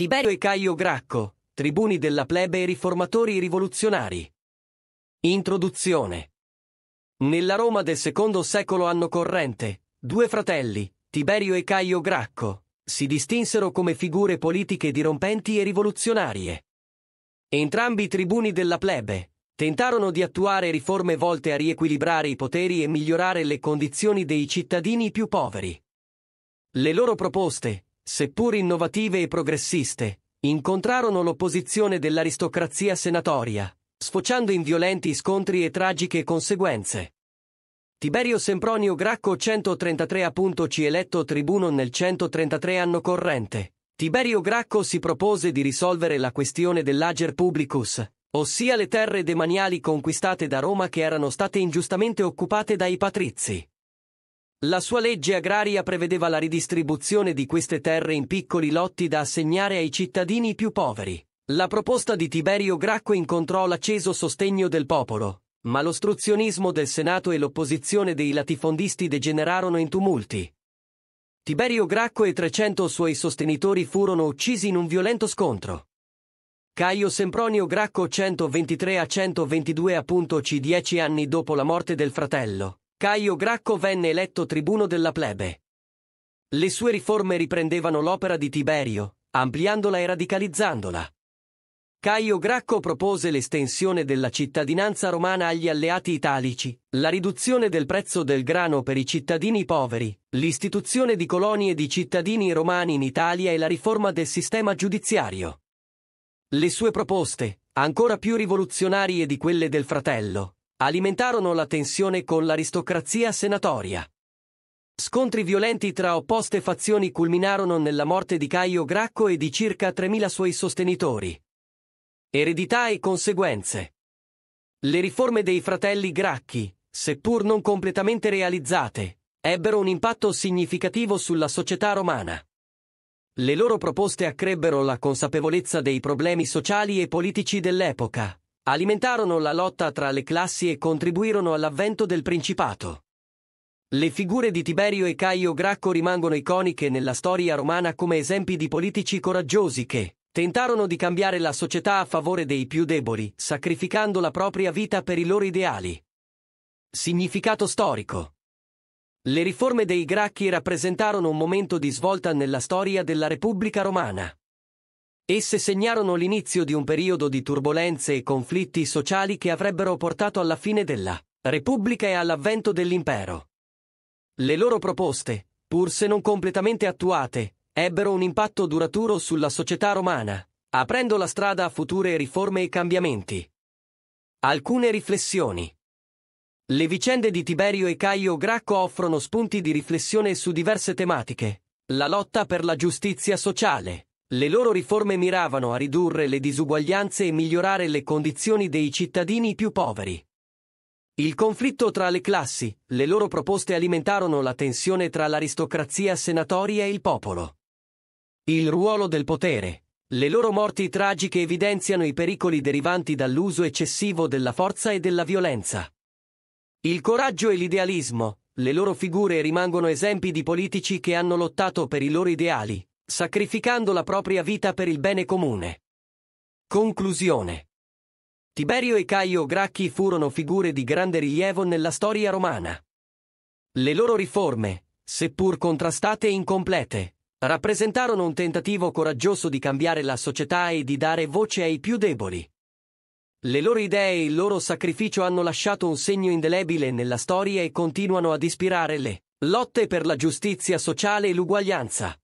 Tiberio e Caio Gracco, tribuni della plebe e riformatori rivoluzionari. Introduzione. Nella Roma del secondo secolo anno corrente, due fratelli, Tiberio e Caio Gracco, si distinsero come figure politiche dirompenti e rivoluzionarie. Entrambi tribuni della plebe tentarono di attuare riforme volte a riequilibrare i poteri e migliorare le condizioni dei cittadini più poveri. Le loro proposte, seppur innovative e progressiste, incontrarono l'opposizione dell'aristocrazia senatoria, sfociando in violenti scontri e tragiche conseguenze. Tiberio Sempronio Gracco 133 appunto ci eletto tribuno nel 133 anno corrente. Tiberio Gracco si propose di risolvere la questione dell'ager publicus, ossia le terre demaniali conquistate da Roma che erano state ingiustamente occupate dai patrizi. La sua legge agraria prevedeva la ridistribuzione di queste terre in piccoli lotti da assegnare ai cittadini più poveri. La proposta di Tiberio Gracco incontrò l'acceso sostegno del popolo, ma l'ostruzionismo del Senato e l'opposizione dei latifondisti degenerarono in tumulti. Tiberio Gracco e 300 suoi sostenitori furono uccisi in un violento scontro. Caio Sempronio Gracco 123 a 122 appunto c 10 anni dopo la morte del fratello, Caio Gracco venne eletto tribuno della plebe. Le sue riforme riprendevano l'opera di Tiberio, ampliandola e radicalizzandola. Caio Gracco propose l'estensione della cittadinanza romana agli alleati italici, la riduzione del prezzo del grano per i cittadini poveri, l'istituzione di colonie di cittadini romani in Italia e la riforma del sistema giudiziario. Le sue proposte, ancora più rivoluzionarie di quelle del fratello, alimentarono la tensione con l'aristocrazia senatoria. Scontri violenti tra opposte fazioni culminarono nella morte di Caio Gracco e di circa 3.000 suoi sostenitori. Eredità e conseguenze. Le riforme dei fratelli Gracchi, seppur non completamente realizzate, ebbero un impatto significativo sulla società romana. Le loro proposte accrebbero la consapevolezza dei problemi sociali e politici dell'epoca, alimentarono la lotta tra le classi e contribuirono all'avvento del principato. Le figure di Tiberio e Caio Gracco rimangono iconiche nella storia romana come esempi di politici coraggiosi che tentarono di cambiare la società a favore dei più deboli, sacrificando la propria vita per i loro ideali. Significato storico Le riforme dei Gracchi rappresentarono un momento di svolta nella storia della Repubblica romana. Esse segnarono l'inizio di un periodo di turbolenze e conflitti sociali che avrebbero portato alla fine della Repubblica e all'avvento dell'impero. Le loro proposte, pur se non completamente attuate, ebbero un impatto duraturo sulla società romana, aprendo la strada a future riforme e cambiamenti. Alcune riflessioni. Le vicende di Tiberio e Caio Gracco offrono spunti di riflessione su diverse tematiche. La lotta per la giustizia sociale, le loro riforme miravano a ridurre le disuguaglianze e migliorare le condizioni dei cittadini più poveri. Il conflitto tra le classi, le loro proposte alimentarono la tensione tra l'aristocrazia senatoria e il popolo. Il ruolo del potere. Le loro morti tragiche evidenziano i pericoli derivanti dall'uso eccessivo della forza e della violenza. Il coraggio e l'idealismo. Le loro figure rimangono esempi di politici che hanno lottato per i loro ideali, sacrificando la propria vita per il bene comune. Conclusione. Tiberio e Caio Gracchi furono figure di grande rilievo nella storia romana. Le loro riforme, seppur contrastate e incomplete, rappresentarono un tentativo coraggioso di cambiare la società e di dare voce ai più deboli. Le loro idee e il loro sacrificio hanno lasciato un segno indelebile nella storia e continuano ad ispirare le lotte per la giustizia sociale e l'uguaglianza.